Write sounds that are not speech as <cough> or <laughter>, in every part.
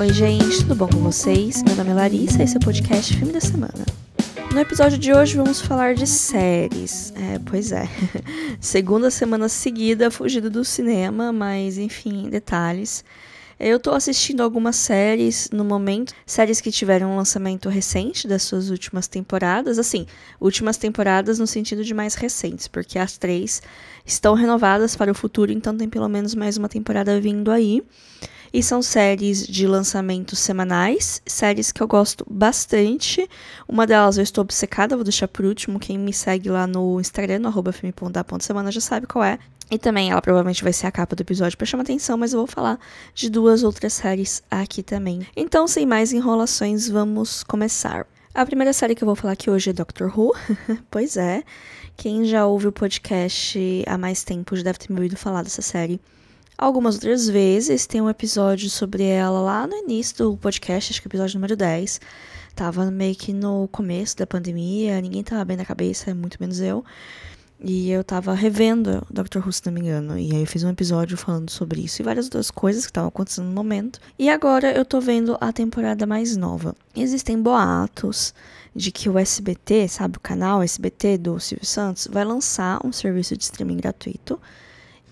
Oi, gente, tudo bom com vocês? Meu nome é Larissa e esse é o podcast Filme da Semana. No episódio de hoje vamos falar de séries. É, pois é. <laughs> Segunda semana seguida fugido do cinema, mas enfim, detalhes. Eu tô assistindo algumas séries no momento, séries que tiveram um lançamento recente das suas últimas temporadas, assim, últimas temporadas no sentido de mais recentes, porque as três estão renovadas para o futuro, então tem pelo menos mais uma temporada vindo aí e são séries de lançamento semanais, séries que eu gosto bastante. Uma delas eu estou obcecada, vou deixar por último. Quem me segue lá no Instagram, no arroba já sabe qual é. E também ela provavelmente vai ser a capa do episódio para chamar atenção, mas eu vou falar de duas outras séries aqui também. Então, sem mais enrolações, vamos começar. A primeira série que eu vou falar aqui hoje é Doctor Who. <laughs> pois é. Quem já ouve o podcast há mais tempo já deve ter me ouvido falar dessa série algumas outras vezes. Tem um episódio sobre ela lá no início do podcast, acho que o episódio número 10. Tava meio que no começo da pandemia, ninguém tava bem na cabeça, é muito menos eu. E eu tava revendo Dr. Who, se não me engano. E aí eu fiz um episódio falando sobre isso e várias outras coisas que estavam acontecendo no momento. E agora eu tô vendo a temporada mais nova. Existem boatos de que o SBT, sabe, o canal SBT do Silvio Santos, vai lançar um serviço de streaming gratuito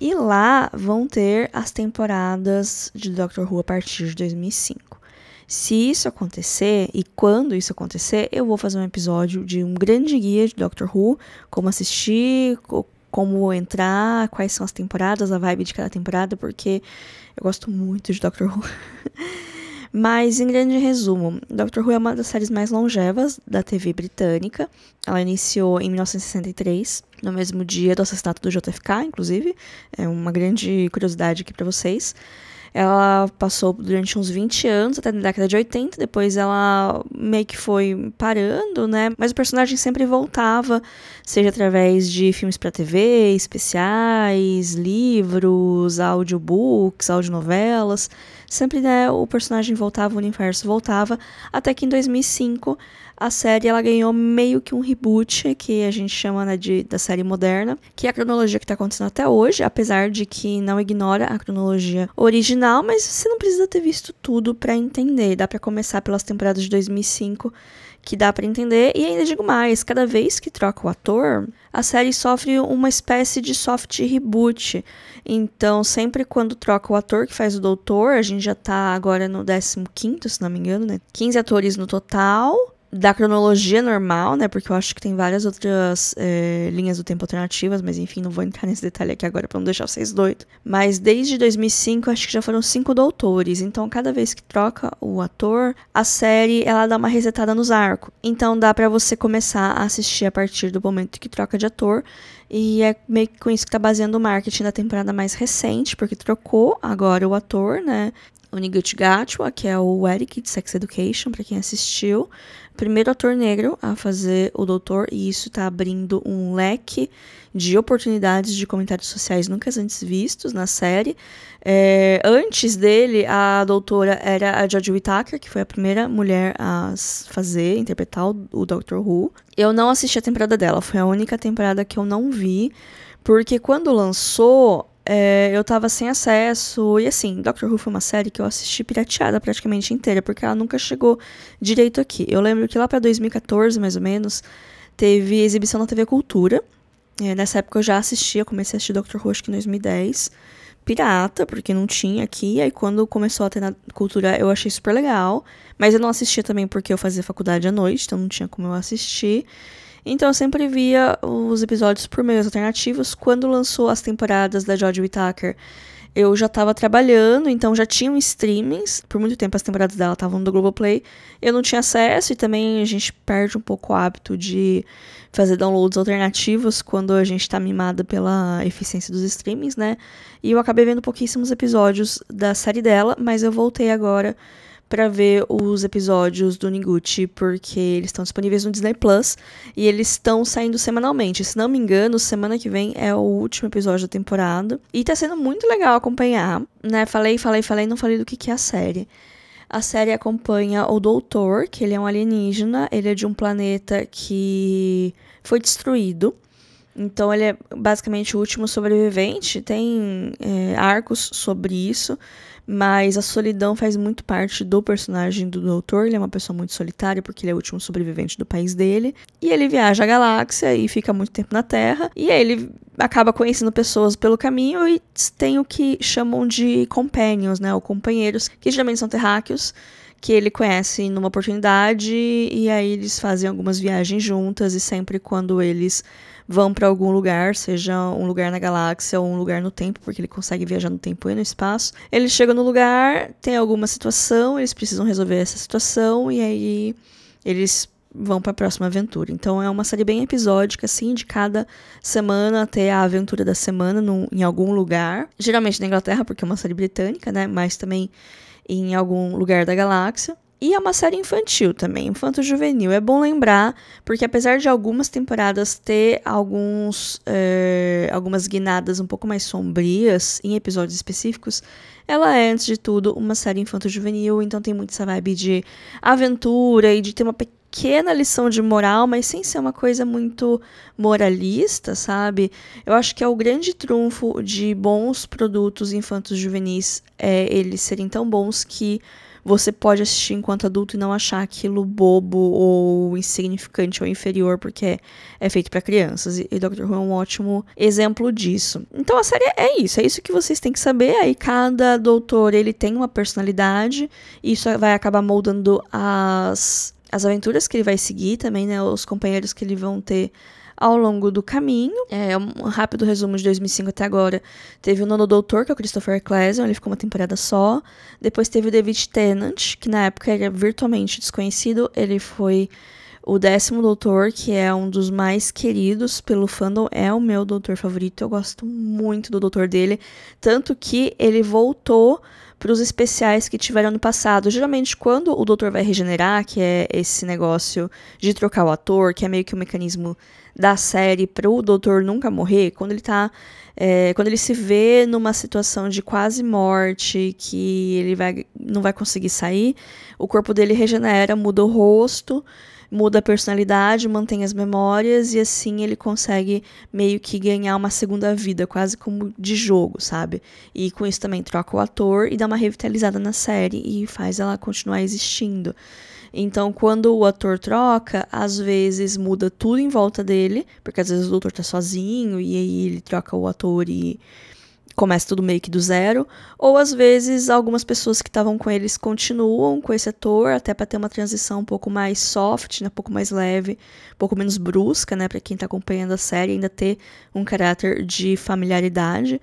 e lá vão ter as temporadas de Doctor Who a partir de 2005. Se isso acontecer, e quando isso acontecer, eu vou fazer um episódio de um grande guia de Doctor Who, como assistir, como entrar, quais são as temporadas, a vibe de cada temporada, porque eu gosto muito de Doctor Who. <laughs> Mas, em grande resumo, Doctor Who é uma das séries mais longevas da TV britânica. Ela iniciou em 1963, no mesmo dia do assassinato do JFK, inclusive. É uma grande curiosidade aqui para vocês. Ela passou durante uns 20 anos, até na década de 80, depois ela meio que foi parando, né? Mas o personagem sempre voltava, seja através de filmes para TV, especiais, livros, audiobooks, audionovelas. Sempre né, o personagem voltava, o universo voltava, até que em 2005 a série ela ganhou meio que um reboot, que a gente chama né, de, da série moderna, que é a cronologia que está acontecendo até hoje, apesar de que não ignora a cronologia original, mas você não precisa ter visto tudo para entender. Dá para começar pelas temporadas de 2005 que dá para entender. E ainda digo mais, cada vez que troca o ator, a série sofre uma espécie de soft reboot. Então, sempre quando troca o ator que faz o doutor, a gente já tá agora no 15º, se não me engano, né? 15 atores no total da cronologia normal, né? Porque eu acho que tem várias outras é, linhas do tempo alternativas, mas enfim, não vou entrar nesse detalhe aqui agora para não deixar vocês doidos. Mas desde 2005, acho que já foram cinco doutores. Então, cada vez que troca o ator, a série ela dá uma resetada nos arcos. Então, dá para você começar a assistir a partir do momento que troca de ator. E é meio que com isso que tá baseando o marketing da temporada mais recente, porque trocou agora o ator, né? O Niguchi Gatwa, que é o Eric de Sex Education, para quem assistiu primeiro ator negro a fazer o doutor, e isso está abrindo um leque de oportunidades de comentários sociais nunca antes vistos na série. É, antes dele, a doutora era a Jodie Whittaker, que foi a primeira mulher a fazer, interpretar o, o Doctor Who. Eu não assisti a temporada dela, foi a única temporada que eu não vi, porque quando lançou, é, eu tava sem acesso. E assim, Doctor Who foi uma série que eu assisti pirateada praticamente inteira, porque ela nunca chegou direito aqui. Eu lembro que lá pra 2014, mais ou menos, teve exibição na TV Cultura. É, nessa época eu já assistia, comecei a assistir Doctor Who acho que em 2010. Pirata, porque não tinha aqui. Aí quando começou a ter na cultura eu achei super legal. Mas eu não assistia também porque eu fazia faculdade à noite, então não tinha como eu assistir. Então eu sempre via os episódios por meios alternativos. Quando lançou as temporadas da Jodie Whittaker, eu já estava trabalhando, então já tinham streamings. Por muito tempo as temporadas dela estavam no Globoplay. Eu não tinha acesso e também a gente perde um pouco o hábito de fazer downloads alternativos quando a gente está mimada pela eficiência dos streamings, né? E eu acabei vendo pouquíssimos episódios da série dela, mas eu voltei agora para ver os episódios do Niguchi, porque eles estão disponíveis no Disney Plus e eles estão saindo semanalmente. Se não me engano, semana que vem é o último episódio da temporada. E tá sendo muito legal acompanhar, né? Falei, falei, falei, não falei do que, que é a série. A série acompanha o Doutor, que ele é um alienígena, ele é de um planeta que foi destruído. Então ele é basicamente o último sobrevivente, tem é, arcos sobre isso. Mas a solidão faz muito parte do personagem do doutor. Ele é uma pessoa muito solitária porque ele é o último sobrevivente do país dele. E ele viaja a galáxia e fica muito tempo na Terra. E aí ele acaba conhecendo pessoas pelo caminho e tem o que chamam de companions, né? Ou companheiros, que geralmente são terráqueos que ele conhece numa oportunidade e aí eles fazem algumas viagens juntas e sempre quando eles vão para algum lugar, seja um lugar na galáxia ou um lugar no tempo, porque ele consegue viajar no tempo e no espaço. Ele chega no lugar, tem alguma situação, eles precisam resolver essa situação e aí eles vão para a próxima aventura. Então é uma série bem episódica, assim, de cada semana até a aventura da semana num, em algum lugar. Geralmente na Inglaterra, porque é uma série britânica, né? Mas também em algum lugar da galáxia. E é uma série infantil também, infanto-juvenil. É bom lembrar, porque apesar de algumas temporadas ter alguns, é, algumas guinadas um pouco mais sombrias em episódios específicos, ela é, antes de tudo, uma série infanto-juvenil, então tem muito essa vibe de aventura e de ter uma pequena lição de moral, mas sem ser uma coisa muito moralista, sabe? Eu acho que é o grande trunfo de bons produtos infantos juvenis é eles serem tão bons que você pode assistir enquanto adulto e não achar aquilo bobo ou insignificante ou inferior porque é feito para crianças. E Doctor Who é um ótimo exemplo disso. Então a série é isso, é isso que vocês têm que saber. Aí cada doutor ele tem uma personalidade e isso vai acabar moldando as as aventuras que ele vai seguir também, né? Os companheiros que ele vão ter ao longo do caminho. É, é um rápido resumo de 2005 até agora. Teve o Nono Doutor, que é o Christopher Eccleston ele ficou uma temporada só. Depois teve o David Tennant, que na época era virtualmente desconhecido. Ele foi o décimo doutor, que é um dos mais queridos pelo fandom, é o meu doutor favorito. Eu gosto muito do doutor dele. Tanto que ele voltou para os especiais que tiveram no passado. Geralmente, quando o doutor vai regenerar, que é esse negócio de trocar o ator, que é meio que um mecanismo da série para o doutor nunca morrer, quando ele tá. É, quando ele se vê numa situação de quase morte, que ele vai, não vai conseguir sair, o corpo dele regenera, muda o rosto, muda a personalidade, mantém as memórias e assim ele consegue meio que ganhar uma segunda vida, quase como de jogo, sabe? E com isso também troca o ator e dá uma revitalizada na série e faz ela continuar existindo. Então, quando o ator troca, às vezes muda tudo em volta dele, porque às vezes o doutor tá sozinho e aí ele troca o ator e começa tudo meio que do zero, ou às vezes algumas pessoas que estavam com eles continuam com esse ator, até para ter uma transição um pouco mais soft, né, um pouco mais leve, um pouco menos brusca, né, para quem tá acompanhando a série, ainda ter um caráter de familiaridade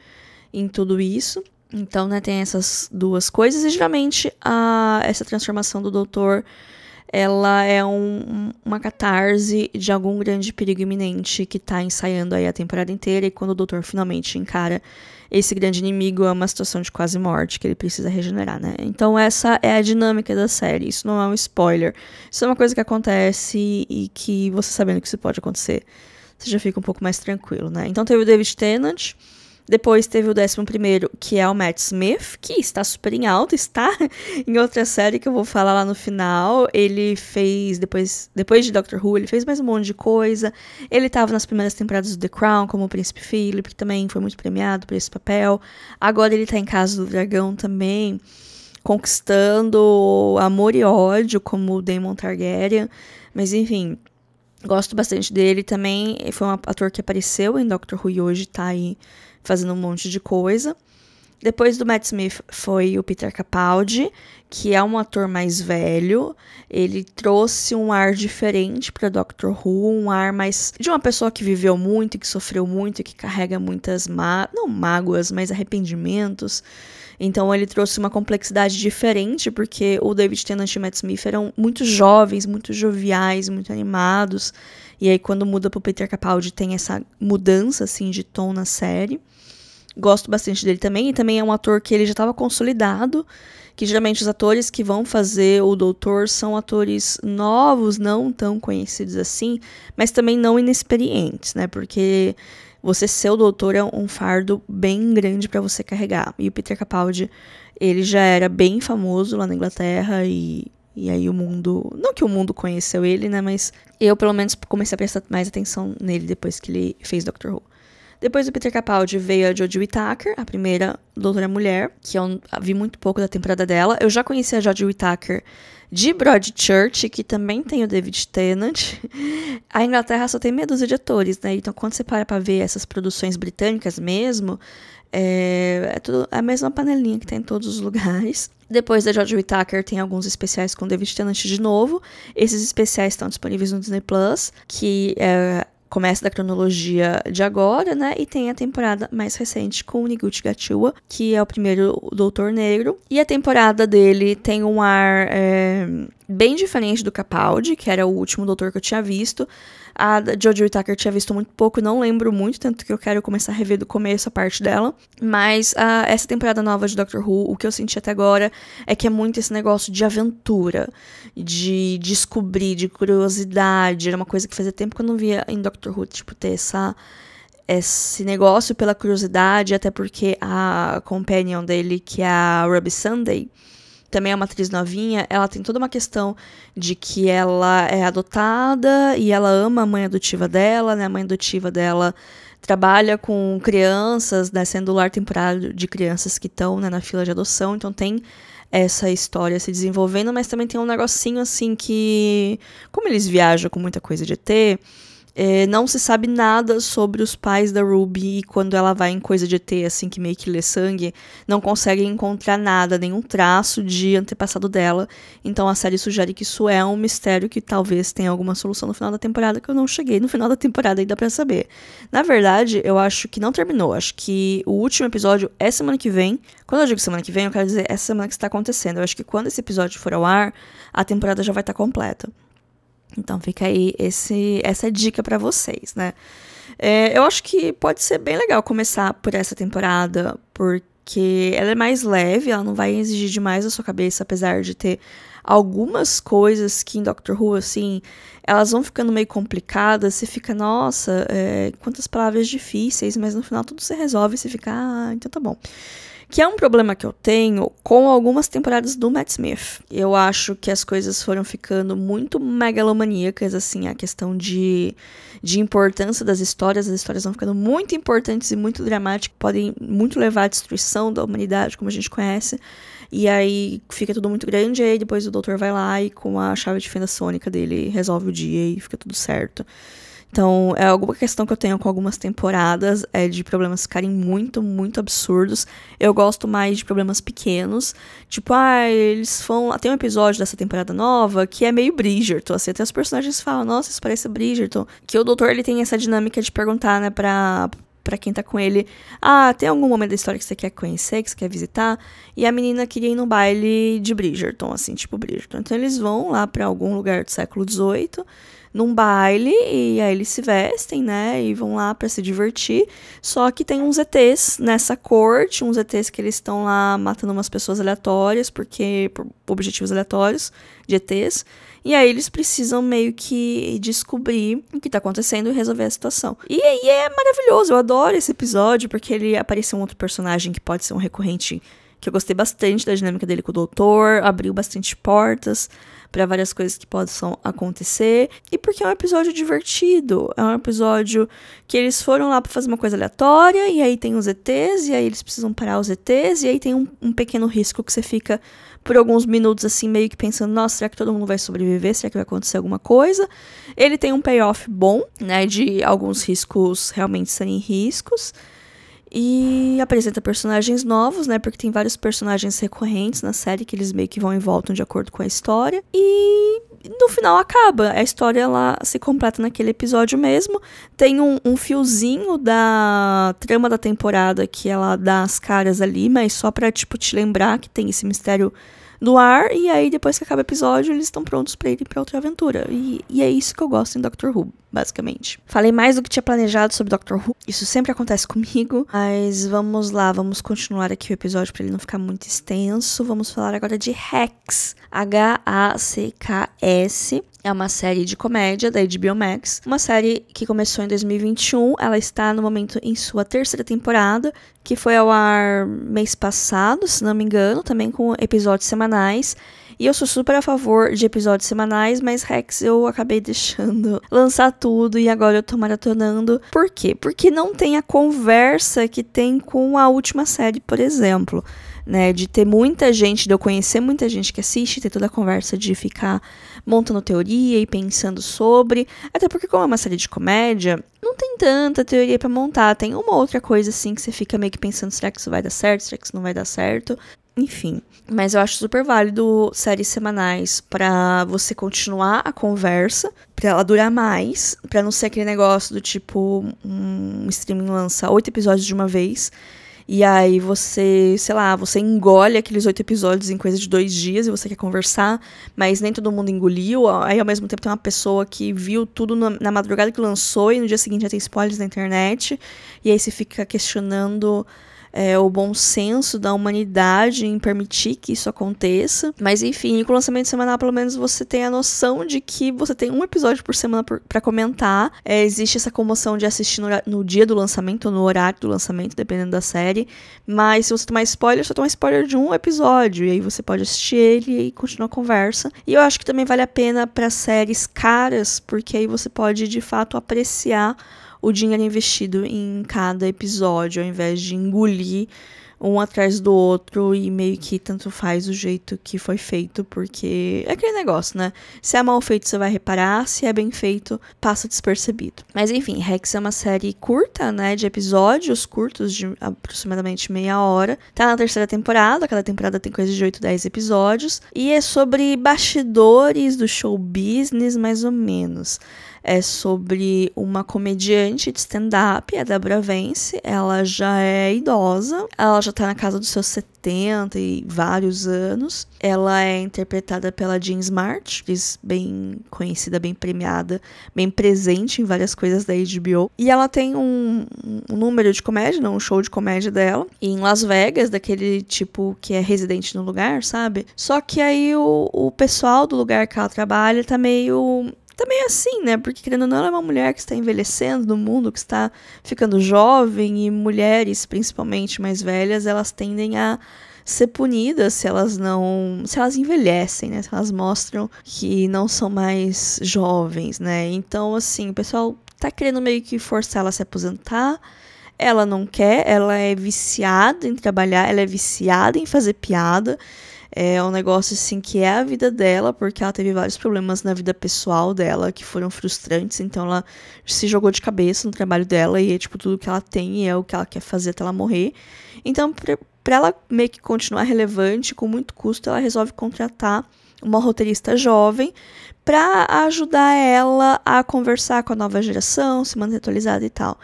em tudo isso. Então, né, tem essas duas coisas. E geralmente a, essa transformação do doutor ela é um, uma catarse de algum grande perigo iminente que tá ensaiando aí a temporada inteira. E quando o doutor finalmente encara esse grande inimigo, é uma situação de quase morte que ele precisa regenerar, né? Então, essa é a dinâmica da série. Isso não é um spoiler. Isso é uma coisa que acontece e que você sabendo que isso pode acontecer, você já fica um pouco mais tranquilo, né? Então, teve o David Tennant. Depois teve o 11, que é o Matt Smith, que está super em alta, está <laughs> em outra série que eu vou falar lá no final. Ele fez, depois, depois de Doctor Who, ele fez mais um monte de coisa. Ele estava nas primeiras temporadas do The Crown, como o Príncipe Philip, que também foi muito premiado por esse papel. Agora ele está em Casa do Dragão também, conquistando amor e ódio, como o Daemon Targaryen. Mas enfim, Gosto bastante dele também. Eh, foi um ator que apareceu em Doctor Who e hoje tá aí fazendo um monte de coisa. Depois do Matt Smith foi o Peter Capaldi, que é um ator mais velho. Ele trouxe um ar diferente para Doctor Who, um ar mais de uma pessoa que viveu muito, que sofreu muito, que carrega muitas má... não mágoas, mas arrependimentos então ele trouxe uma complexidade diferente, porque o David Tennant e o Matt Smith eram muito jovens, muito joviais, muito animados. E aí quando muda pro Peter Capaldi tem essa mudança assim de tom na série. Gosto bastante dele também, e também é um ator que ele já estava consolidado, que geralmente os atores que vão fazer o Doutor são atores novos, não tão conhecidos assim, mas também não inexperientes, né? Porque você ser o doutor é um fardo bem grande para você carregar. E o Peter Capaldi, ele já era bem famoso lá na Inglaterra e e aí o mundo, não que o mundo conheceu ele, né, mas eu pelo menos comecei a prestar mais atenção nele depois que ele fez Doctor Who. Depois do Peter Capaldi veio a Jodie Whittaker, a primeira doutora mulher, que eu vi muito pouco da temporada dela. Eu já conhecia a Jodie Whittaker de Broadchurch, que também tem o David Tennant, a Inglaterra só tem meia dúzia de atores, né? Então, quando você para pra ver essas produções britânicas mesmo, é, é tudo é a mesma panelinha que tem em todos os lugares. Depois da George Whittaker tem alguns especiais com David Tennant de novo. Esses especiais estão disponíveis no Disney Plus, que é começa da cronologia de agora, né? E tem a temporada mais recente com o Niguchi Gachua, que é o primeiro Doutor Negro. E a temporada dele tem um ar é, bem diferente do Capaldi, que era o último Doutor que eu tinha visto a Jojo Tucker tinha visto muito pouco, não lembro muito, tanto que eu quero começar a rever do começo a parte dela. Mas ah, essa temporada nova de Doctor Who, o que eu senti até agora é que é muito esse negócio de aventura, de descobrir, de curiosidade. Era uma coisa que fazia tempo que eu não via em Doctor Who, tipo, ter essa esse negócio pela curiosidade, até porque a companion dele, que é a Ruby Sunday, também é uma atriz novinha, ela tem toda uma questão de que ela é adotada e ela ama a mãe adotiva dela, né? A mãe adotiva dela trabalha com crianças, né? Sendo lar temporário de crianças que estão né, na fila de adoção, então tem essa história se desenvolvendo, mas também tem um negocinho assim que. Como eles viajam com muita coisa de ET é, não se sabe nada sobre os pais da Ruby e quando ela vai em coisa de ET, assim, que meio que lê sangue, não consegue encontrar nada, nenhum traço de antepassado dela. Então a série sugere que isso é um mistério que talvez tenha alguma solução no final da temporada, que eu não cheguei no final da temporada ainda para saber. Na verdade, eu acho que não terminou. Acho que o último episódio é semana que vem. Quando eu digo semana que vem, eu quero dizer essa é semana que está acontecendo. Eu acho que quando esse episódio for ao ar, a temporada já vai estar tá completa. Então fica aí esse, essa dica para vocês, né? É, eu acho que pode ser bem legal começar por essa temporada, porque ela é mais leve, ela não vai exigir demais a sua cabeça, apesar de ter algumas coisas que em Doctor Who, assim, elas vão ficando meio complicadas, você fica, nossa, é, quantas palavras difíceis, mas no final tudo se resolve, você fica, ah, então tá bom que é um problema que eu tenho com algumas temporadas do Matt Smith. Eu acho que as coisas foram ficando muito megalomaníacas, assim, a questão de, de importância das histórias, as histórias vão ficando muito importantes e muito dramáticas, podem muito levar à destruição da humanidade, como a gente conhece. E aí fica tudo muito grande, e aí depois o doutor vai lá e com a chave de fenda sônica dele resolve o dia e fica tudo certo. Então, é alguma questão que eu tenho com algumas temporadas, é de problemas ficarem muito, muito absurdos. Eu gosto mais de problemas pequenos, tipo, ah, eles vão. Tem um episódio dessa temporada nova que é meio Bridgerton, assim, até os personagens falam, nossa, isso parece Bridgerton. Que o doutor, ele tem essa dinâmica de perguntar, né, pra, para quem tá com ele, ah, tem algum momento da história que você quer conhecer, que você quer visitar? E a menina queria ir num baile de Bridgerton, assim, tipo Bridgerton. Então eles vão lá para algum lugar do século XVIII num baile e aí eles se vestem, né? E vão lá para se divertir. Só que tem uns ETs nessa corte, uns ETs que eles estão lá matando umas pessoas aleatórias, porque por objetivos aleatórios de ETs. E aí eles precisam meio que descobrir o que tá acontecendo e resolver a situação. E, e é maravilhoso, eu adoro esse episódio, porque ele apareceu um outro personagem que pode ser um recorrente que eu gostei bastante da dinâmica dele com o doutor, abriu bastante portas para várias coisas que possam acontecer e porque é um episódio divertido. É um episódio que eles foram lá para fazer uma coisa aleatória e aí tem os ETs e aí eles precisam parar os ETs e aí tem um, um pequeno risco que você fica por alguns minutos assim meio que pensando, nossa, será que todo mundo vai sobreviver? Será que vai acontecer alguma coisa? Ele tem um payoff bom, né, de alguns riscos realmente serem riscos. E apresenta personagens novos, né? Porque tem vários personagens recorrentes na série que eles meio que vão e voltam de acordo com a história. E no final acaba. A história ela se completa naquele episódio mesmo. Tem um, um fiozinho da trama da temporada que ela dá as caras ali, mas só pra, tipo, te lembrar que tem esse mistério no ar, e aí depois que acaba o episódio, eles estão prontos para ir pra outra aventura. E, e, é isso que eu gosto em Doctor Who, basicamente. Falei mais do que tinha planejado sobre Doctor Who, isso sempre acontece comigo, mas vamos lá, vamos continuar aqui o episódio para ele não ficar muito extenso. Vamos falar agora de Hex, H-A-C-K-S, é uma série de comédia da HBO Max, uma série que começou em 2021, ela está no momento em sua terceira temporada, que foi ao ar mês passado, se não me engano, também com episódios semanais. E eu sou super a favor de episódios semanais, mas Rex eu acabei <laughs> deixando lançar tudo e agora eu tô maratonando. Por quê? Porque não tem a conversa que tem com a última série, por exemplo. Né, de ter muita gente, de eu conhecer muita gente que assiste, ter toda a conversa de ficar montando teoria e pensando sobre. Até porque, como é uma série de comédia, não tem tanta teoria para montar. Tem uma outra coisa assim que você fica meio que pensando: será que isso vai dar certo? Será que isso não vai dar certo? Enfim, mas eu acho super válido séries semanais para você continuar a conversa, para ela durar mais, para não ser aquele negócio do tipo um streaming lança oito episódios de uma vez e aí você, sei lá, você engole aqueles oito episódios em coisa de dois dias e você quer conversar, mas nem todo mundo engoliu. Aí ao mesmo tempo tem uma pessoa que viu tudo na, na madrugada que lançou e no dia seguinte já tem spoilers na internet. E aí você fica questionando é, o bom senso da humanidade em permitir que isso aconteça. Mas enfim, com o lançamento semanal, pelo menos você tem a noção de que você tem um episódio por semana para comentar. É, existe essa comoção de assistir no, no dia do lançamento, ou no horário do lançamento, dependendo da série. Mas se você tomar spoiler, só toma spoiler de um episódio. E aí você pode assistir ele e continuar a conversa. E eu acho que também vale a pena para séries caras, porque aí você pode de fato apreciar o dinheiro investido em cada episódio, ao invés de engolir um atrás do outro e meio que tanto faz o jeito que foi feito, porque é aquele negócio, né? Se é mal feito, você vai reparar, se é bem feito, passa despercebido. Mas enfim, Rex é uma série curta, né? De episódios curtos, de aproximadamente meia hora. Tá na terceira temporada, cada temporada tem coisa de 8, 10 episódios. E é sobre bastidores do show business, mais ou menos é sobre uma comediante de stand-up, a é Deborah Vence, ela já é idosa, ela já tá na casa dos seus 70 e vários anos. Ela é interpretada pela Jean Smart, bem conhecida, bem premiada, bem presente em várias coisas da HBO. E ela tem um, um número de comédia, um show de comédia dela, em Las Vegas, daquele tipo que é residente no lugar, sabe? Só que aí o, o pessoal do lugar que ela trabalha tá meio também é assim, né? Porque querendo ou não, ela é uma mulher que está envelhecendo no mundo, que está ficando jovem, e mulheres, principalmente mais velhas, elas tendem a ser punidas se elas não. se elas envelhecem, né? Se elas mostram que não são mais jovens, né? Então, assim, o pessoal tá querendo meio que forçar ela a se aposentar. Ela não quer, ela é viciada em trabalhar, ela é viciada em fazer piada. É um negócio assim que é a vida dela, porque ela teve vários problemas na vida pessoal dela que foram frustrantes, então ela se jogou de cabeça no trabalho dela e é tipo tudo que ela tem e é o que ela quer fazer até ela morrer. Então, para ela meio que continuar relevante, com muito custo, ela resolve contratar uma roteirista jovem para ajudar ela a conversar com a nova geração, se manter atualizada e tal.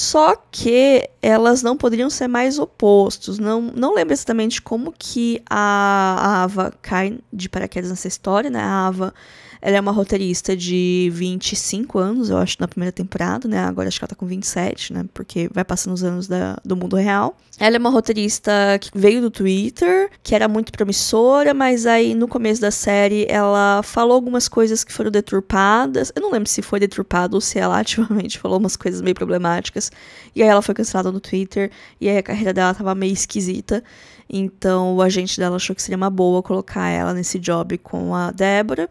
Só que elas não poderiam ser mais opostos. Não, não lembro exatamente como que a, a Ava cai de paraquedas nessa história, né? A Ava ela é uma roteirista de 25 anos, eu acho, na primeira temporada, né? Agora acho que ela tá com 27, né? Porque vai passando os anos da, do mundo real. Ela é uma roteirista que veio do Twitter, que era muito promissora, mas aí no começo da série ela falou algumas coisas que foram deturpadas. Eu não lembro se foi deturpado ou se ela ativamente <laughs> falou umas coisas meio problemáticas. E aí ela foi cancelada no Twitter, e aí a carreira dela tava meio esquisita. Então o agente dela achou que seria uma boa colocar ela nesse job com a Débora.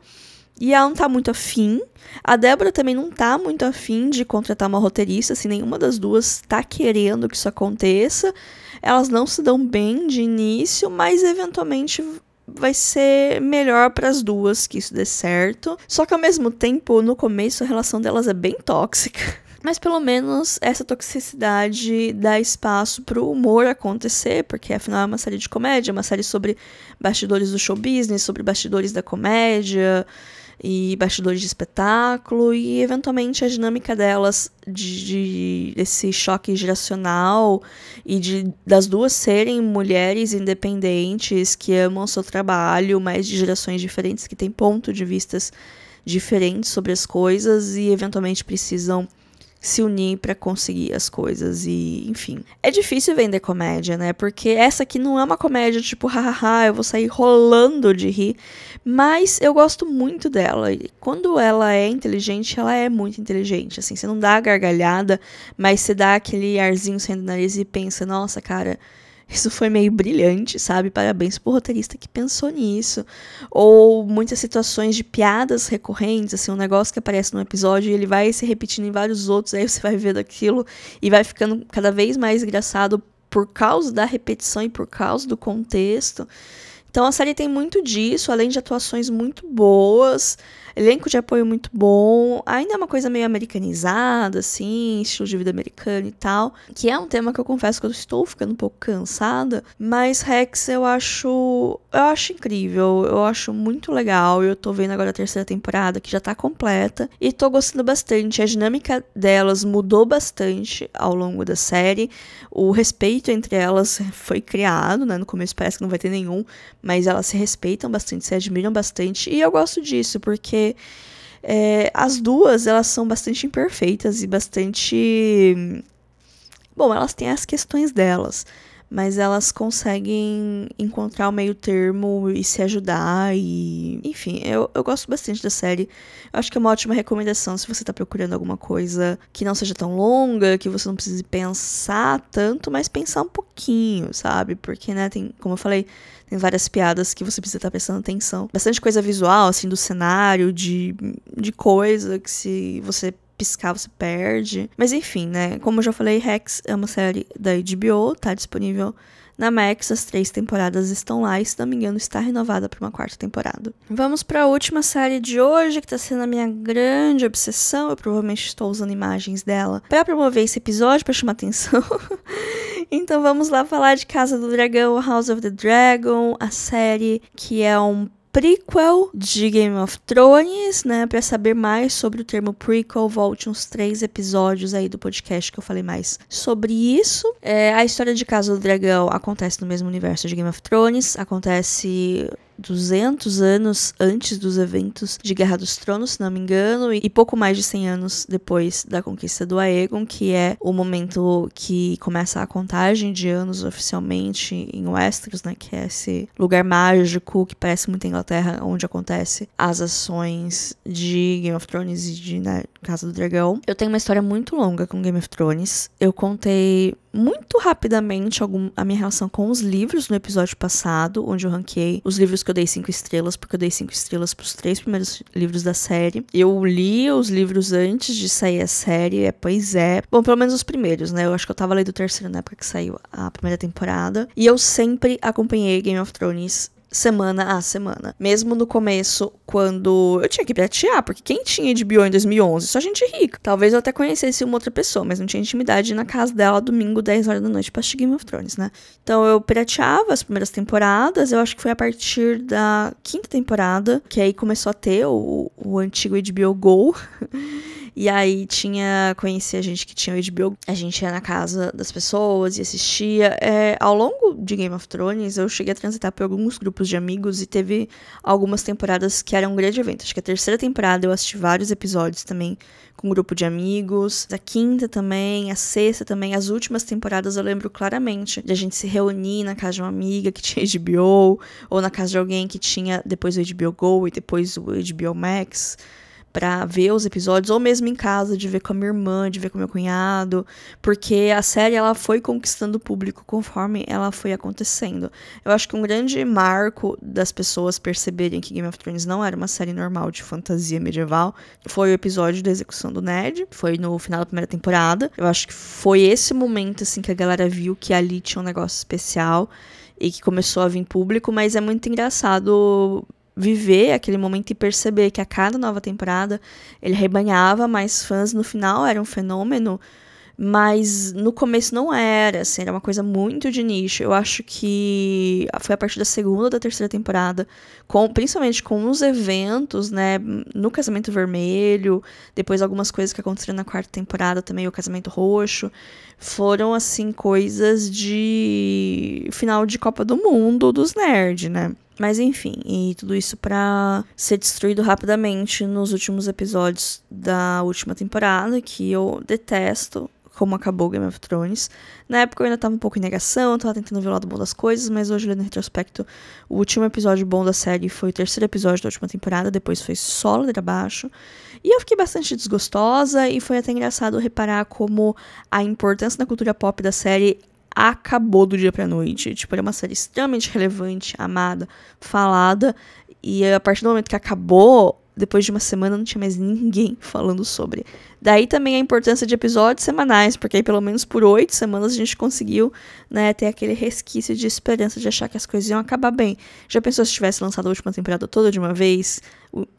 E ela não tá muito afim. A Débora também não tá muito afim de contratar uma roteirista, assim, nenhuma das duas tá querendo que isso aconteça. Elas não se dão bem de início, mas eventualmente vai ser melhor para as duas que isso dê certo. Só que ao mesmo tempo, no começo, a relação delas é bem tóxica. <laughs> Mas pelo menos essa toxicidade dá espaço pro humor acontecer, porque afinal é uma série de comédia, é uma série sobre bastidores do show business, sobre bastidores da comédia e bastidores de espetáculo e eventualmente a dinâmica delas de, de esse choque geracional e de das duas serem mulheres independentes que amam seu trabalho, mas de gerações diferentes que têm ponto de vistas diferentes sobre as coisas e eventualmente precisam se unir para conseguir as coisas e, enfim. É difícil vender comédia, né? Porque essa aqui não é uma comédia tipo, <laughs> hahaha, eu vou sair rolando de rir, mas eu gosto muito dela. E quando ela é inteligente, ela é muito inteligente, assim, você não dá a gargalhada, mas você dá aquele arzinho saindo do nariz e pensa, nossa, cara, isso foi meio brilhante, sabe? Parabéns pro roteirista que pensou nisso. Ou muitas situações de piadas recorrentes, assim, um negócio que aparece num episódio e ele vai se repetindo em vários outros, aí você vai vendo aquilo e vai ficando cada vez mais engraçado por causa da repetição e por causa do contexto. Então a série tem muito disso, além de atuações muito boas, Elenco de apoio muito bom. Ainda é uma coisa meio americanizada, assim, estilo de vida americano e tal. Que é um tema que eu confesso que eu estou ficando um pouco cansada. Mas Rex eu acho. Eu acho incrível. Eu acho muito legal. Eu tô vendo agora a terceira temporada que já tá completa. E tô gostando bastante. A dinâmica delas mudou bastante ao longo da série. O respeito entre elas foi criado, né? No começo parece que não vai ter nenhum. Mas elas se respeitam bastante, se admiram bastante. E eu gosto disso, porque é, as duas elas são bastante imperfeitas e bastante. Bom, elas têm as questões delas, mas elas conseguem encontrar o meio termo e se ajudar e. Enfim, eu, eu gosto bastante da série. Eu acho que é uma ótima recomendação se você está procurando alguma coisa que não seja tão longa, que você não precise pensar tanto, mas pensar um pouquinho, sabe? Porque, né, tem, como eu falei, tem várias piadas que você precisa estar tá prestando atenção. Bastante coisa visual, assim, do cenário, de, de coisa que se você piscar você perde. Mas enfim, né? Como eu já falei, Rex é uma série da HBO, tá disponível na Max, as três temporadas estão lá e, se não me engano, está renovada para uma quarta temporada. Vamos para a última série de hoje, que está sendo a minha grande obsessão. Eu provavelmente estou usando imagens dela para promover esse episódio, para chamar atenção. <laughs> então vamos lá falar de Casa do Dragão, House of the Dragon, a série que é um prequel de Game of Thrones, né? Para saber mais sobre o termo prequel, volte uns três episódios aí do podcast que eu falei mais sobre isso. É, a história de Casa do Dragão acontece no mesmo universo de Game of Thrones, acontece 200 anos antes dos eventos de Guerra dos Tronos, se não me engano, e pouco mais de 100 anos depois da conquista do Aegon, que é o momento que começa a contagem de anos oficialmente em Westeros, né, que é esse lugar mágico que parece muito a Inglaterra, onde acontece as ações de Game of Thrones e de né, Casa do Dragão. Eu tenho uma história muito longa com Game of Thrones. Eu contei muito rapidamente algum, a minha relação com os livros no episódio passado, onde eu ranquei os livros que eu dei cinco estrelas, porque eu dei cinco estrelas para os três primeiros livros da série. Eu li os livros antes de sair a série, é, pois é. Bom, pelo menos os primeiros, né? Eu acho que eu tava lendo o terceiro na época que saiu a primeira temporada. E eu sempre acompanhei Game of Thrones semana a semana. Mesmo no começo, quando eu tinha que piratear, porque quem tinha bio em 2011? Só gente rica. Talvez eu até conhecesse uma outra pessoa, mas não tinha intimidade na casa dela domingo, 10 horas da noite, pra assistir Game of Thrones, né? Então eu pirateava as primeiras temporadas, eu acho que foi a partir da quinta temporada, que aí começou a ter o, o antigo HBO Go. <laughs> E aí tinha, conhecia gente que tinha o HBO, a gente ia na casa das pessoas e assistia. É, ao longo de Game of Thrones, eu cheguei a transitar por alguns grupos de amigos e teve algumas temporadas que eram um grande evento. Acho que a terceira temporada eu assisti vários episódios também com um grupo de amigos. A quinta também, a sexta também, as últimas temporadas eu lembro claramente de a gente se reunir na casa de uma amiga que tinha HBO ou na casa de alguém que tinha depois o HBO Go e depois o HBO Max para ver os episódios, ou mesmo em casa, de ver com a minha irmã, de ver com meu cunhado, porque a série ela foi conquistando o público conforme ela foi acontecendo. Eu acho que um grande marco das pessoas perceberem que Game of Thrones não era uma série normal de fantasia medieval foi o episódio da execução do Ned, foi no final da primeira temporada. Eu acho que foi esse momento assim que a galera viu que ali tinha um negócio especial e que começou a vir público, mas é muito engraçado viver aquele momento e perceber que a cada nova temporada ele rebanhava mais fãs, no final era um fenômeno, mas no começo não era, assim, era uma coisa muito de nicho. Eu acho que foi a partir da segunda ou da terceira temporada, com, principalmente com os eventos, né, no Casamento Vermelho, depois algumas coisas que aconteceram na quarta temporada também, o Casamento Roxo, foram, assim, coisas de final de Copa do Mundo dos nerds, né. Mas enfim, e tudo isso para ser destruído rapidamente nos últimos episódios da última temporada, que eu detesto como acabou Game of Thrones. Na época eu ainda tava um pouco em negação, tava tentando ver o lado bom das coisas, mas hoje, olhando retrospecto, o último episódio bom da série foi o terceiro episódio da última temporada, depois foi só ladeira abaixo. E eu fiquei bastante desgostosa, e foi até engraçado reparar como a importância da cultura pop da série acabou do dia pra noite. Tipo, era uma série extremamente relevante, amada, falada. E a partir do momento que acabou, depois de uma semana não tinha mais ninguém <laughs> falando sobre. Daí também a importância de episódios semanais, porque aí pelo menos por oito semanas a gente conseguiu né, ter aquele resquício de esperança de achar que as coisas iam acabar bem. Já pensou se tivesse lançado a última temporada toda de uma vez?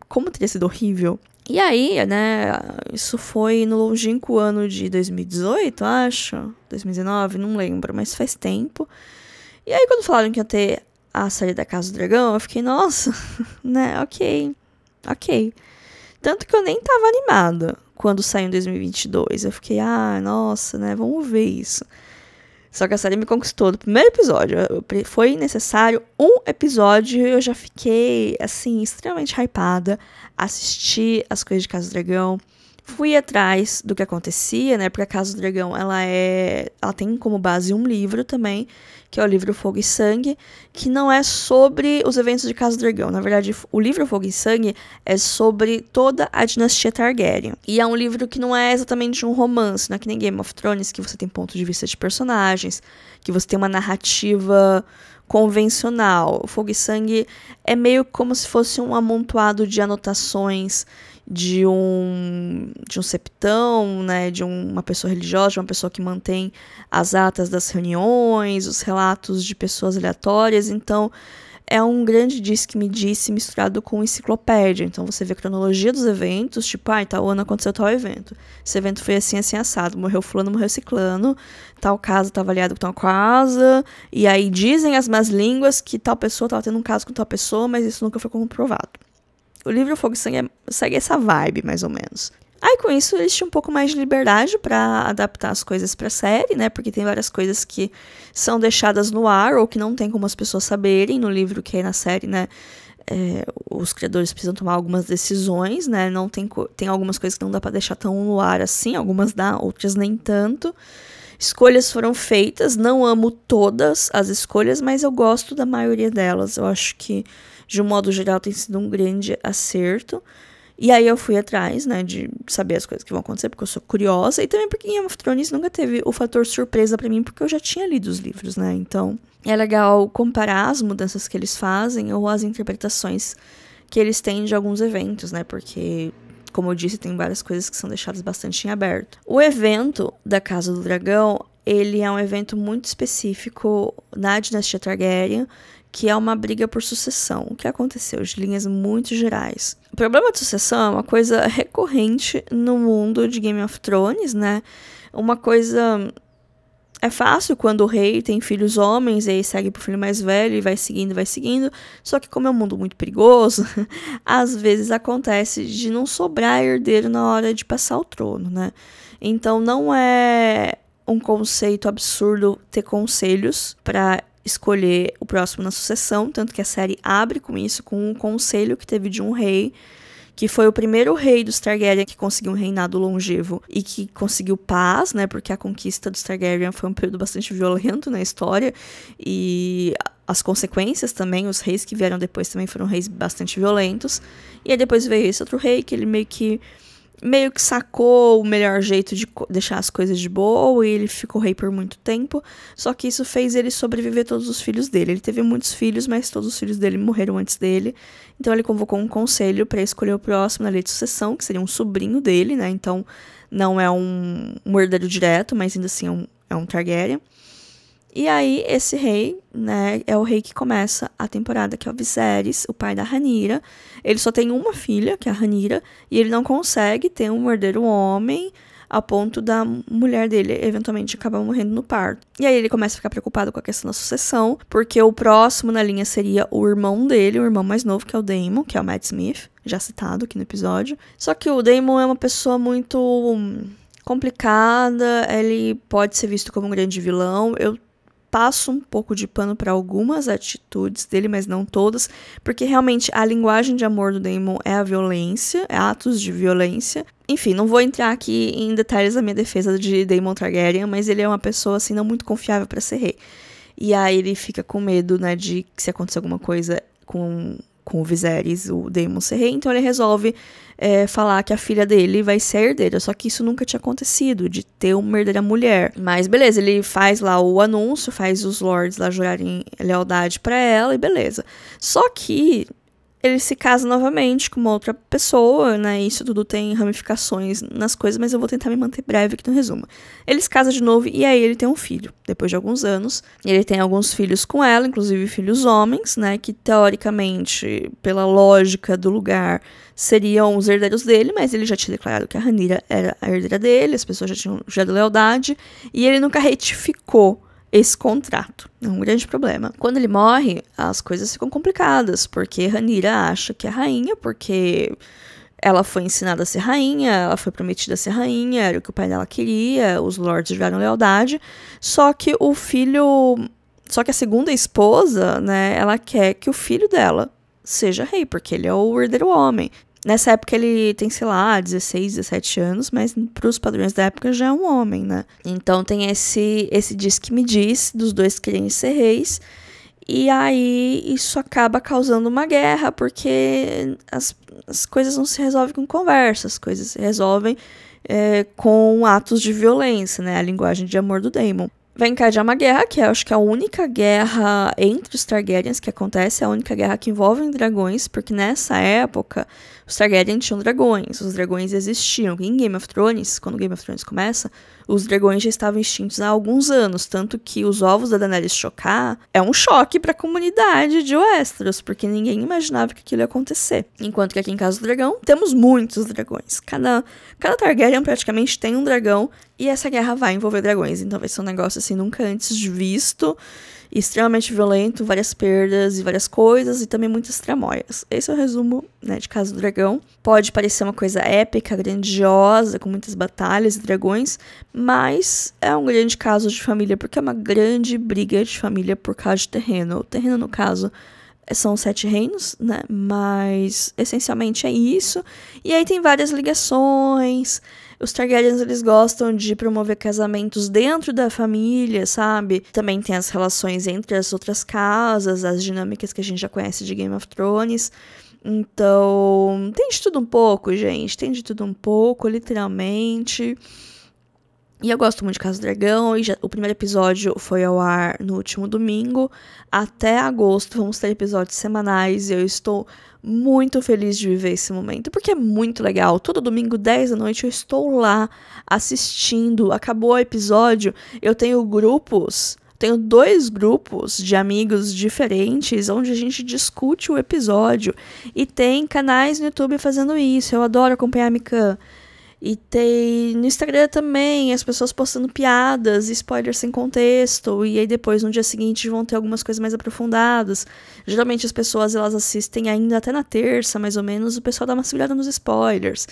Como teria sido horrível. E aí, né, isso foi no longínquo ano de 2018, acho, 2019, não lembro, mas faz tempo. E aí quando falaram que ia ter a série da Casa do Dragão, eu fiquei, nossa, <laughs> né, ok, ok. Tanto que eu nem tava animada quando saiu em 2022. Eu fiquei, ah, nossa, né, vamos ver isso. Só que a série me conquistou do primeiro episódio. Foi necessário um episódio eu já fiquei, assim, extremamente hypada. Assisti as coisas de Casa do Dragão fui atrás do que acontecia, né? Porque a Casa do Dragão, ela é, ela tem como base um livro também, que é o livro Fogo e Sangue, que não é sobre os eventos de Casa do Dragão. Na verdade, o livro Fogo e Sangue é sobre toda a dinastia Targaryen. E é um livro que não é exatamente um romance, não é que nem Game of Thrones, que você tem ponto de vista de personagens, que você tem uma narrativa convencional. O Fogo e Sangue é meio como se fosse um amontoado de anotações de um de um septão, né, de um, uma pessoa religiosa, de uma pessoa que mantém as atas das reuniões, os relatos de pessoas aleatórias, então é um grande disque me disse misturado com enciclopédia. Então você vê a cronologia dos eventos, tipo, ah, tal ano aconteceu tal evento. Esse evento foi assim, assim, assado. Morreu fulano, morreu ciclano. Tal caso estava tá aliado com tal casa. E aí dizem as más línguas que tal pessoa estava tendo um caso com tal pessoa, mas isso nunca foi comprovado. O livro Fogo e Sangue é, segue essa vibe, mais ou menos. Aí com isso eles tinham um pouco mais de liberdade para adaptar as coisas para série, né? Porque tem várias coisas que são deixadas no ar ou que não tem como as pessoas saberem no livro que é na série, né? É, os criadores precisam tomar algumas decisões, né? Não tem, tem algumas coisas que não dá para deixar tão no ar assim, algumas dá, outras nem tanto. Escolhas foram feitas, não amo todas as escolhas, mas eu gosto da maioria delas. Eu acho que de um modo geral, tem sido um grande acerto. E aí eu fui atrás, né, de saber as coisas que vão acontecer, porque eu sou curiosa. E também porque Game of Thrones nunca teve o fator surpresa para mim, porque eu já tinha lido os livros, né? Então é legal comparar as mudanças que eles fazem ou as interpretações que eles têm de alguns eventos, né? Porque. Como eu disse, tem várias coisas que são deixadas bastante em aberto. O evento da Casa do Dragão, ele é um evento muito específico na dinastia Targaryen, que é uma briga por sucessão. O que aconteceu? De linhas muito gerais. O problema de sucessão é uma coisa recorrente no mundo de Game of Thrones, né? Uma coisa. É fácil quando o rei tem filhos homens e aí segue pro filho mais velho e vai seguindo, vai seguindo. Só que, como é um mundo muito perigoso, <laughs> às vezes acontece de não sobrar herdeiro na hora de passar o trono, né? Então não é um conceito absurdo ter conselhos para escolher o próximo na sucessão, tanto que a série abre com isso, com um conselho que teve de um rei, que foi o primeiro rei dos Targaryen que conseguiu um reinado longevo e que conseguiu paz, né? Porque a conquista dos Targaryen foi um período bastante violento na história e as consequências também, os reis que vieram depois também foram reis bastante violentos. E aí depois veio esse outro rei que ele meio que meio que sacou o melhor jeito de deixar as coisas de boa e ele ficou rei por muito tempo. Só que isso fez ele sobreviver todos os filhos dele. Ele teve muitos filhos, mas todos os filhos dele morreram antes dele. Então ele convocou um conselho para escolher o próximo na lei de sucessão, que seria um sobrinho dele, né? Então não é um, um herdeiro direto, mas ainda assim é um, é um Targaryen. E aí, esse rei, né, é o rei que começa a temporada, que é o Viserys, o pai da Ranira. Ele só tem uma filha, que é a Ranira, e ele não consegue ter um herdeiro homem a ponto da mulher dele eventualmente acabar morrendo no parto. E aí ele começa a ficar preocupado com a questão da sucessão, porque o próximo na linha seria o irmão dele, o irmão mais novo, que é o Daemon que é o Matt Smith, já citado aqui no episódio. Só que o Daemon é uma pessoa muito complicada, ele pode ser visto como um grande vilão. Eu passo um pouco de pano para algumas atitudes dele, mas não todas, porque realmente a linguagem de amor do Damon é a violência, é atos de violência. Enfim, não vou entrar aqui em detalhes da minha defesa de Damon Targaryen, mas ele é uma pessoa assim não muito confiável para ser rei. E aí ele fica com medo, né, de que se acontecer alguma coisa com com o Viserys, o Daemon ser rei, então ele resolve é, falar que a filha dele vai ser a herdeira. Só que isso nunca tinha acontecido, de ter uma herdeira mulher. Mas beleza, ele faz lá o anúncio, faz os lords lá jurarem lealdade para ela e beleza. Só que ele se casa novamente com uma outra pessoa, né? Isso tudo tem ramificações nas coisas, mas eu vou tentar me manter breve aqui no resumo. Ele se casa de novo e aí ele tem um filho, depois de alguns anos. Ele tem alguns filhos com ela, inclusive filhos homens, né? Que teoricamente, pela lógica do lugar, seriam os herdeiros dele, mas ele já tinha declarado que a Ranira era a herdeira dele, as pessoas já tinham jurado lealdade, e ele nunca retificou esse contrato. É um grande problema. Quando ele morre, as coisas ficam complicadas, porque Ranira acha que é rainha, porque ela foi ensinada a ser rainha, ela foi prometida a ser rainha, era o que o pai dela queria, os lords juraram lealdade. Só que o filho. Só que a segunda esposa, né, ela quer que o filho dela seja rei, porque ele é o herdeiro homem. Nessa época ele tem, sei lá, 16, 17 anos, mas para os padrões da época já é um homem, né? Então tem esse esse diz que me diz dos dois querendo ser reis. E aí isso acaba causando uma guerra, porque as, as coisas não se resolvem com conversa, as coisas se resolvem é, com atos de violência, né? A linguagem de amor do Daemon cá de é uma guerra, que eu acho que é a única guerra entre os Targaryens que acontece, é a única guerra que envolve dragões, porque nessa época os Targaryen tinham dragões, os dragões existiam. Em Game of Thrones, quando Game of Thrones começa, os dragões já estavam extintos há alguns anos, tanto que os ovos da Daenerys chocar é um choque para a comunidade de Westeros, porque ninguém imaginava que aquilo ia acontecer. Enquanto que aqui em Casa do Dragão, temos muitos dragões. Cada, cada Targaryen praticamente tem um dragão, e essa guerra vai envolver dragões, então vai ser um negócio assim nunca antes visto extremamente violento, várias perdas e várias coisas, e também muitas tramóias. Esse é o resumo né, de Casa do Dragão. Pode parecer uma coisa épica, grandiosa, com muitas batalhas e dragões, mas é um grande caso de família, porque é uma grande briga de família por causa de terreno. O terreno, no caso, são sete reinos, né? Mas essencialmente é isso. E aí tem várias ligações. Os Targaryens eles gostam de promover casamentos dentro da família, sabe? Também tem as relações entre as outras casas, as dinâmicas que a gente já conhece de Game of Thrones. Então, tem de tudo um pouco, gente. Tem de tudo um pouco, literalmente. E eu gosto muito de Casa do Dragão, e já, o primeiro episódio foi ao ar no último domingo. Até agosto vamos ter episódios semanais e eu estou muito feliz de viver esse momento, porque é muito legal. Todo domingo, 10 da noite, eu estou lá assistindo. Acabou o episódio, eu tenho grupos tenho dois grupos de amigos diferentes onde a gente discute o episódio e tem canais no YouTube fazendo isso. Eu adoro acompanhar a Mikan. E tem no Instagram também as pessoas postando piadas, spoilers sem contexto, e aí depois no dia seguinte vão ter algumas coisas mais aprofundadas. Geralmente as pessoas elas assistem ainda até na terça, mais ou menos, o pessoal dá uma segurada nos spoilers.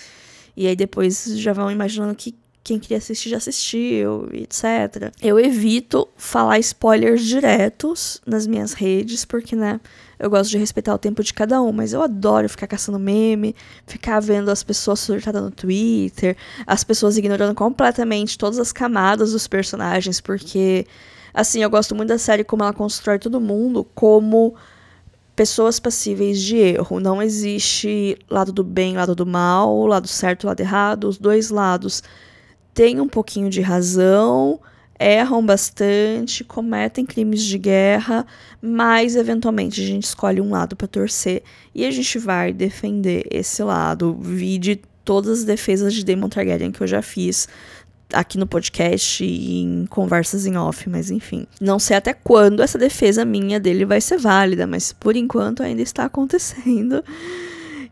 E aí depois já vão imaginando que quem queria assistir já assistiu, etc. Eu evito falar spoilers diretos nas minhas redes, porque, né, eu gosto de respeitar o tempo de cada um, mas eu adoro ficar caçando meme, ficar vendo as pessoas surtadas no Twitter, as pessoas ignorando completamente todas as camadas dos personagens, porque, assim, eu gosto muito da série como ela constrói todo mundo, como pessoas passíveis de erro. Não existe lado do bem, lado do mal, lado certo, lado errado. Os dois lados tem um pouquinho de razão, erram bastante, cometem crimes de guerra, mas eventualmente a gente escolhe um lado para torcer e a gente vai defender esse lado. Vide todas as defesas de Demon Targaryen que eu já fiz aqui no podcast e em conversas em off, mas enfim. Não sei até quando essa defesa minha dele vai ser válida, mas por enquanto ainda está acontecendo.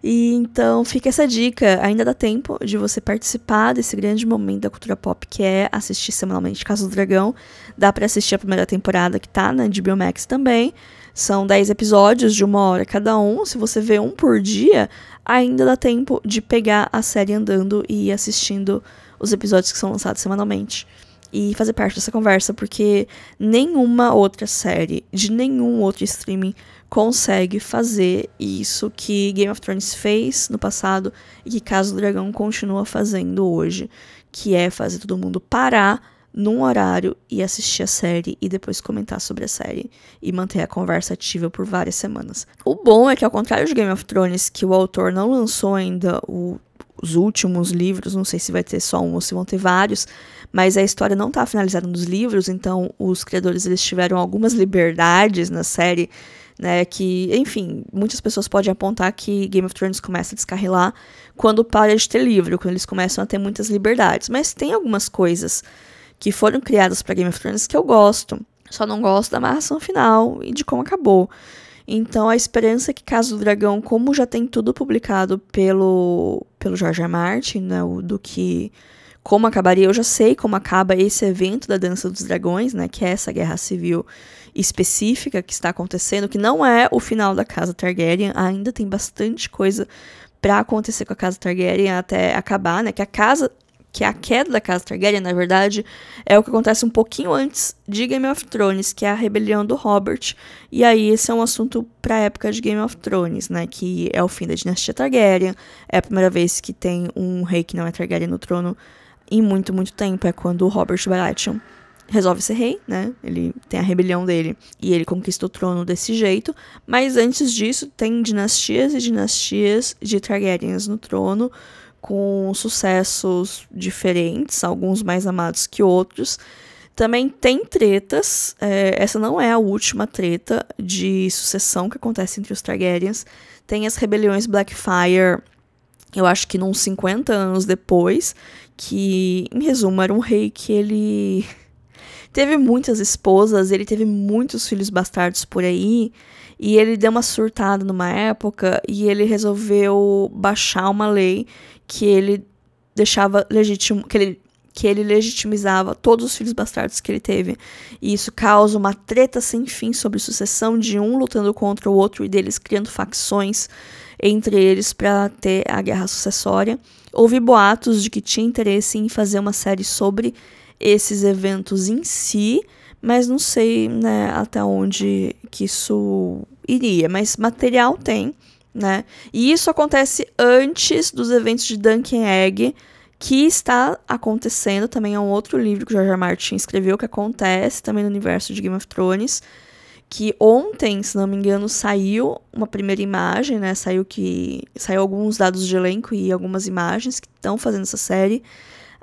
E então fica essa dica, ainda dá tempo de você participar desse grande momento da cultura pop que é assistir semanalmente Casa do Dragão. Dá para assistir a primeira temporada que tá na né, HBO Biomax também. São 10 episódios de uma hora cada um. Se você vê um por dia, ainda dá tempo de pegar a série andando e ir assistindo os episódios que são lançados semanalmente e fazer parte dessa conversa, porque nenhuma outra série de nenhum outro streaming consegue fazer isso que Game of Thrones fez no passado e que Casa do Dragão continua fazendo hoje, que é fazer todo mundo parar num horário e assistir a série e depois comentar sobre a série e manter a conversa ativa por várias semanas. O bom é que ao contrário de Game of Thrones, que o autor não lançou ainda o os últimos livros, não sei se vai ter só um ou se vão ter vários, mas a história não está finalizada nos livros, então os criadores eles tiveram algumas liberdades na série né? Que, enfim, muitas pessoas podem apontar que Game of Thrones começa a descarrilar quando para de ter livro, quando eles começam a ter muitas liberdades. Mas tem algumas coisas que foram criadas para Game of Thrones que eu gosto. Só não gosto da amarração final e de como acabou. Então a esperança é que Caso do Dragão, como já tem tudo publicado pelo pelo George R. Martin, né, o, do que como acabaria, eu já sei como acaba esse evento da Dança dos Dragões, né, que é essa guerra civil específica que está acontecendo, que não é o final da casa Targaryen, ainda tem bastante coisa para acontecer com a casa Targaryen até acabar, né? Que a casa que é a queda da Casa Targaryen, na verdade, é o que acontece um pouquinho antes de Game of Thrones, que é a rebelião do Robert. E aí esse é um assunto para época de Game of Thrones, né, que é o fim da dinastia Targaryen, é a primeira vez que tem um rei que não é Targaryen no trono em muito, muito tempo, é quando o Robert Baratheon resolve ser rei, né? Ele tem a rebelião dele e ele conquista o trono desse jeito. Mas antes disso, tem dinastias e dinastias de Targaryens no trono, com sucessos diferentes, alguns mais amados que outros. Também tem tretas, é, essa não é a última treta de sucessão que acontece entre os Targaryens. Tem as rebeliões Blackfire, eu acho que uns 50 anos depois, que, em resumo, era um rei que ele teve muitas esposas, ele teve muitos filhos bastardos por aí, e ele deu uma surtada numa época e ele resolveu baixar uma lei que ele deixava legítimo, que ele que ele legitimizava todos os filhos bastardos que ele teve. E isso causa uma treta sem fim sobre sucessão de um lutando contra o outro e deles criando facções entre eles para ter a guerra sucessória. Houve boatos de que tinha interesse em fazer uma série sobre esses eventos em si, mas não sei né, até onde que isso iria. Mas material tem, né? E isso acontece antes dos eventos de Duncan Egg, que está acontecendo também é um outro livro que o George R. Martin escreveu que acontece também no universo de Game of Thrones que ontem, se não me engano, saiu uma primeira imagem, né? Saiu que saiu alguns dados de elenco e algumas imagens que estão fazendo essa série.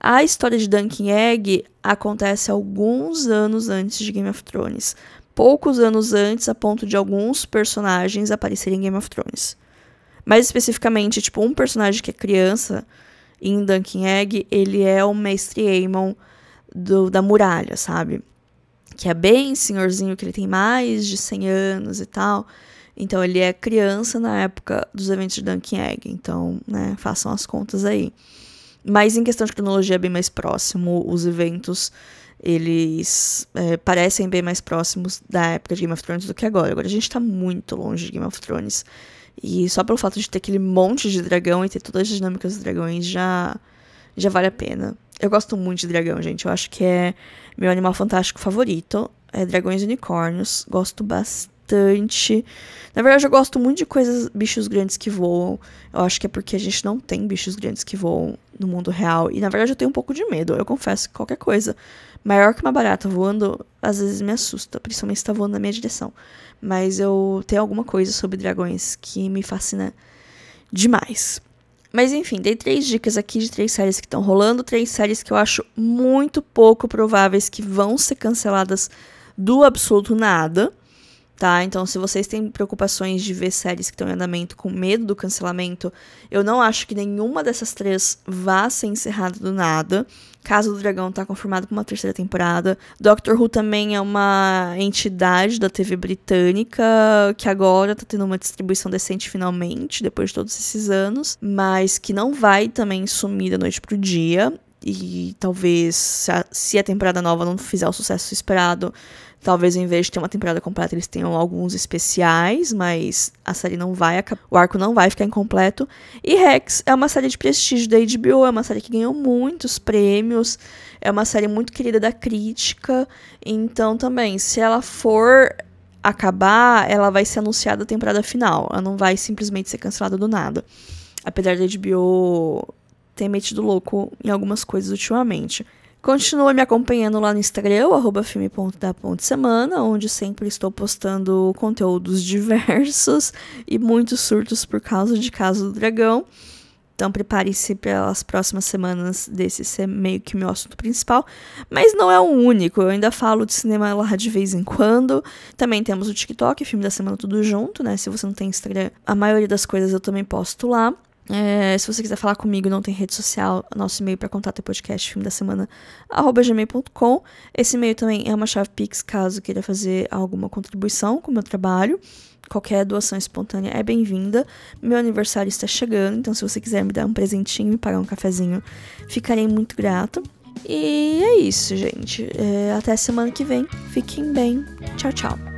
A história de Dunkin' Egg acontece alguns anos antes de Game of Thrones, poucos anos antes a ponto de alguns personagens aparecerem em Game of Thrones. Mais especificamente, tipo, um personagem que é criança em Dunkin' Egg, ele é o mestre Aemon do, da muralha, sabe? Que é bem senhorzinho, que ele tem mais de 100 anos e tal. Então, ele é criança na época dos eventos de Dunkin' Egg. Então, né, façam as contas aí. Mas em questão de cronologia é bem mais próximo, os eventos eles é, parecem bem mais próximos da época de Game of Thrones do que agora. Agora a gente tá muito longe de Game of Thrones. E só pelo fato de ter aquele monte de dragão e ter todas as dinâmicas dos dragões já, já vale a pena. Eu gosto muito de dragão, gente. Eu acho que é meu animal fantástico favorito. É dragões e unicórnios. Gosto bastante bastante. Na verdade, eu gosto muito de coisas, bichos grandes que voam. Eu acho que é porque a gente não tem bichos grandes que voam no mundo real. E na verdade, eu tenho um pouco de medo. Eu confesso que qualquer coisa maior que uma barata voando às vezes me assusta, principalmente se tá voando na minha direção. Mas eu tenho alguma coisa sobre dragões que me fascina demais. Mas enfim, dei três dicas aqui de três séries que estão rolando, três séries que eu acho muito pouco prováveis que vão ser canceladas do absoluto nada tá? Então, se vocês têm preocupações de ver séries que estão em andamento com medo do cancelamento, eu não acho que nenhuma dessas três vá ser encerrada do nada. Casa do Dragão tá confirmado para uma terceira temporada. Doctor Who também é uma entidade da TV britânica que agora tá tendo uma distribuição decente finalmente, depois de todos esses anos, mas que não vai também sumir da noite pro dia. E talvez, se a, se a temporada nova não fizer o sucesso esperado, Talvez em vez de ter uma temporada completa, eles tenham alguns especiais, mas a série não vai acabar, o arco não vai ficar incompleto. E Rex é uma série de prestígio da HBO, é uma série que ganhou muitos prêmios, é uma série muito querida da crítica. Então também, se ela for acabar, ela vai ser anunciada a temporada final. Ela não vai simplesmente ser cancelada do nada. Apesar da HBO ter metido louco em algumas coisas ultimamente. Continua me acompanhando lá no Instagram, arroba onde sempre estou postando conteúdos <laughs> diversos e muitos surtos por causa de Casa do Dragão. Então prepare-se pelas próximas semanas desse ser meio que meu assunto principal. Mas não é o único, eu ainda falo de cinema lá de vez em quando. Também temos o TikTok, filme da semana tudo junto, né? Se você não tem Instagram, a maioria das coisas eu também posto lá. É, se você quiser falar comigo, não tem rede social, nosso e-mail para contato é podcast filme da semana gmail.com. Esse e-mail também é uma chave Pix caso queira fazer alguma contribuição com o meu trabalho. Qualquer doação espontânea é bem-vinda. Meu aniversário está chegando, então se você quiser me dar um presentinho, me pagar um cafezinho, ficarei muito grata. E é isso, gente. É, até semana que vem. Fiquem bem. Tchau, tchau.